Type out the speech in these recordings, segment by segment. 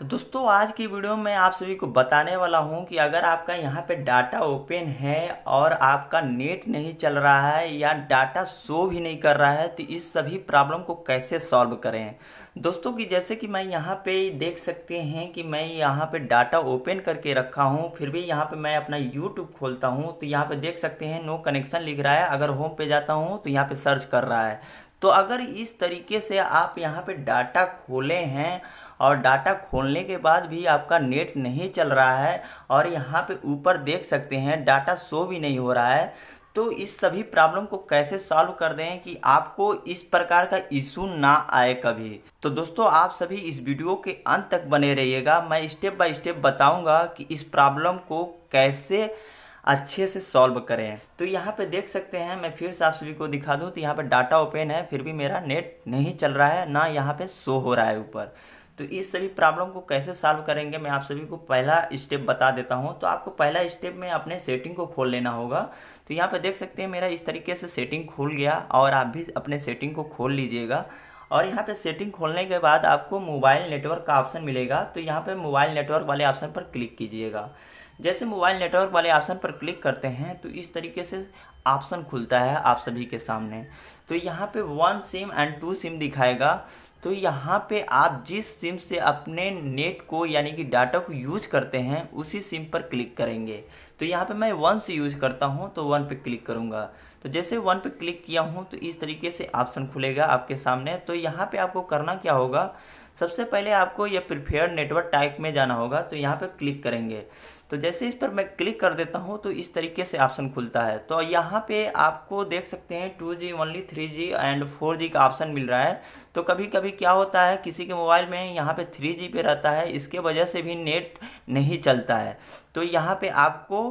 तो दोस्तों आज की वीडियो में आप सभी को बताने वाला हूं कि अगर आपका यहाँ पे डाटा ओपन है और आपका नेट नहीं चल रहा है या डाटा शो भी नहीं कर रहा है तो इस सभी प्रॉब्लम को कैसे सॉल्व करें दोस्तों कि जैसे कि मैं यहाँ पे देख सकते हैं कि मैं यहाँ पे डाटा ओपन करके रखा हूँ फिर भी यहाँ पर मैं अपना यूट्यूब खोलता हूँ तो यहाँ पर देख सकते हैं नो कनेक्शन लिख रहा है अगर होम पे जाता हूँ तो यहाँ पर सर्च कर रहा है तो अगर इस तरीके से आप यहाँ पे डाटा खोले हैं और डाटा खोलने के बाद भी आपका नेट नहीं चल रहा है और यहाँ पे ऊपर देख सकते हैं डाटा शो भी नहीं हो रहा है तो इस सभी प्रॉब्लम को कैसे सॉल्व कर दें कि आपको इस प्रकार का इशू ना आए कभी तो दोस्तों आप सभी इस वीडियो के अंत तक बने रहिएगा मैं स्टेप बाय स्टेप बताऊंगा कि इस प्रॉब्लम को कैसे अच्छे से सॉल्व करें तो यहाँ पे देख सकते हैं मैं फिर से आप सभी को दिखा दूँ तो यहाँ पे डाटा ओपन है फिर भी मेरा नेट नहीं चल रहा है ना यहाँ पे शो हो रहा है ऊपर तो इस सभी प्रॉब्लम को कैसे सॉल्व करेंगे मैं आप सभी को पहला स्टेप बता देता हूँ तो आपको पहला स्टेप में अपने सेटिंग को खोल लेना होगा तो यहाँ पे देख सकते हैं मेरा इस तरीके से सेटिंग खुल गया और आप भी अपने सेटिंग को खोल लीजिएगा और यहाँ पे सेटिंग खोलने के बाद आपको मोबाइल नेटवर्क का ऑप्शन मिलेगा तो यहाँ पे मोबाइल नेटवर्क वाले ऑप्शन पर क्लिक कीजिएगा जैसे मोबाइल नेटवर्क वाले ऑप्शन पर क्लिक करते हैं तो इस तरीके से ऑप्शन खुलता है आप सभी के सामने तो यहाँ पे one sim and two sim दिखाएगा तो यहाँ पे आप जिस सिम से अपने नेट को यानी कि डाटा को यूज करते हैं उसी सिम पर क्लिक करेंगे तो यहाँ पे मैं वन से यूज करता हूँ तो वन पे क्लिक करूँगा तो जैसे वन पे क्लिक किया हूँ तो इस तरीके से ऑप्शन खुलेगा आपके सामने तो यहाँ पर आपको करना क्या होगा सबसे पहले आपको यह प्रिफेयर नेटवर्क टाइप में जाना होगा तो यहाँ पर क्लिक करेंगे तो जैसे जैसे इस पर मैं क्लिक कर देता हूँ तो इस तरीके से ऑप्शन खुलता है तो यहाँ पे आपको देख सकते हैं two G only three G and four G का ऑप्शन मिल रहा है तो कभी कभी क्या होता है किसी के मोबाइल में यहाँ पे थ्री जी पे रहता है इसके वजह से भी नेट नहीं चलता है तो यहाँ पे आपको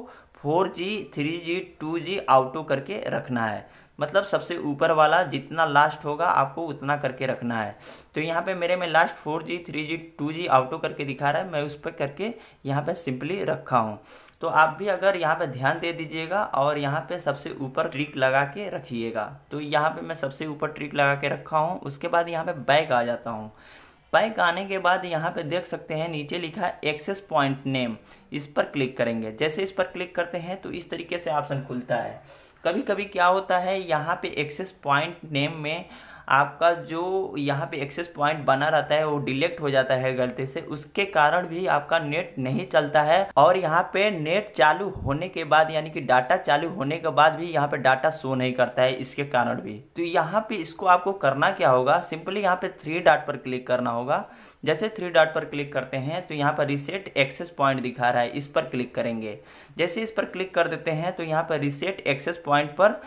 four G three G two G auto करके रखना है मतलब सबसे ऊपर वाला जितना लास्ट होगा आपको उतना करके रखना है तो यहाँ पे मेरे में last four G three G two G auto करके दिखा रहा है मैं उस पर करके यहाँ पे सिंपली रखा हूँ तो आप भी अगर यहाँ पे ध्यान दे दीजिएगा और यहाँ पे सबसे ऊपर ट्रिक लगा के रखिएगा तो यहाँ पर मैं सबसे ऊपर ट्रिक लगा के रखा हूँ उसके बाद यहाँ पर बैक आ जाता हूँ बाइक आने के बाद यहाँ पे देख सकते हैं नीचे लिखा है एक्सेस पॉइंट नेम इस पर क्लिक करेंगे जैसे इस पर क्लिक करते हैं तो इस तरीके से ऑप्शन खुलता है कभी कभी क्या होता है यहाँ पे एक्सेस पॉइंट नेम में आपका जो यहाँ पे एक्सेस पॉइंट बना रहता है वो डिलेक्ट हो जाता है गलती से उसके कारण भी आपका नेट नहीं चलता है और यहाँ पे नेट चालू होने के बाद यानी कि डाटा चालू होने के बाद भी यहाँ पे डाटा शो नहीं करता है इसके कारण भी तो यहाँ पे इसको आपको करना क्या होगा सिंपली यहाँ पे थ्री डॉट पर क्लिक करना होगा जैसे थ्री डॉट पर क्लिक करते हैं तो यहाँ पर रिसेट एक्सेस पॉइंट दिखा रहा है इस पर क्लिक करेंगे जैसे इस पर क्लिक कर देते हैं तो यहाँ पर रिसेट एक्सेस पॉइंट पर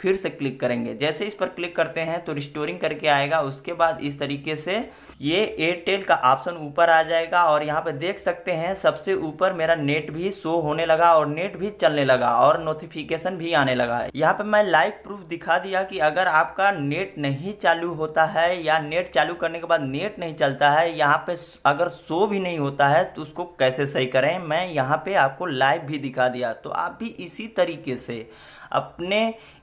फिर से क्लिक करेंगे जैसे इस पर क्लिक करते हैं तो रिस्टोरिंग करके आएगा उसके बाद इस तरीके से ये एयरटेल का ऑप्शन ऊपर आ जाएगा और यहाँ पे देख सकते हैं सबसे ऊपर मेरा नेट भी शो होने लगा और नेट भी चलने लगा और नोटिफिकेशन भी आने लगा है यहाँ पे मैं लाइव प्रूफ दिखा दिया कि अगर आपका नेट नहीं चालू होता है या नेट चालू करने के बाद नेट नहीं चलता है यहाँ पे अगर शो भी नहीं होता है तो उसको कैसे सही करें मैं यहाँ पे आपको लाइव भी दिखा दिया तो आप भी इसी तरीके से अपने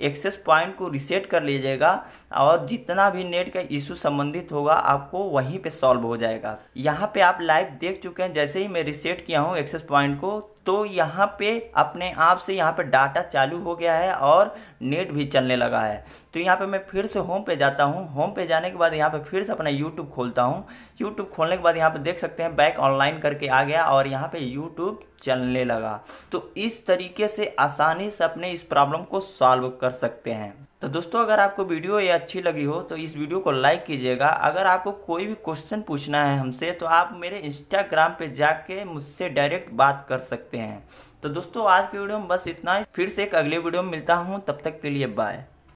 एक्स एक्सेस पॉइंट को रिसेट कर लीजिएगा और जितना भी नेट का इशू संबंधित होगा आपको वहीं पे सॉल्व हो जाएगा यहाँ पे आप लाइव देख चुके हैं जैसे ही मैं रिसेट किया हूँ एक्सेस पॉइंट को तो यहाँ पे अपने आप से यहाँ पे डाटा चालू हो गया है और नेट भी चलने लगा है तो यहाँ पे मैं फिर से होम पे जाता हूँ होम पे जाने के बाद यहाँ पे फिर से अपना यूट्यूब खोलता हूँ यूट्यूब खोलने के बाद यहाँ पे देख सकते हैं बैक ऑनलाइन करके आ गया और यहाँ पे यूट्यूब चलने लगा तो इस तरीके से आसानी से अपने इस प्रॉब्लम को सॉल्व कर सकते हैं तो दोस्तों अगर आपको वीडियो ये अच्छी लगी हो तो इस वीडियो को लाइक कीजिएगा अगर आपको कोई भी क्वेश्चन पूछना है हमसे तो आप मेरे इंस्टाग्राम पे जाके मुझसे डायरेक्ट बात कर सकते हैं तो दोस्तों आज की वीडियो में बस इतना ही फिर से एक अगले वीडियो में मिलता हूँ तब तक के लिए बाय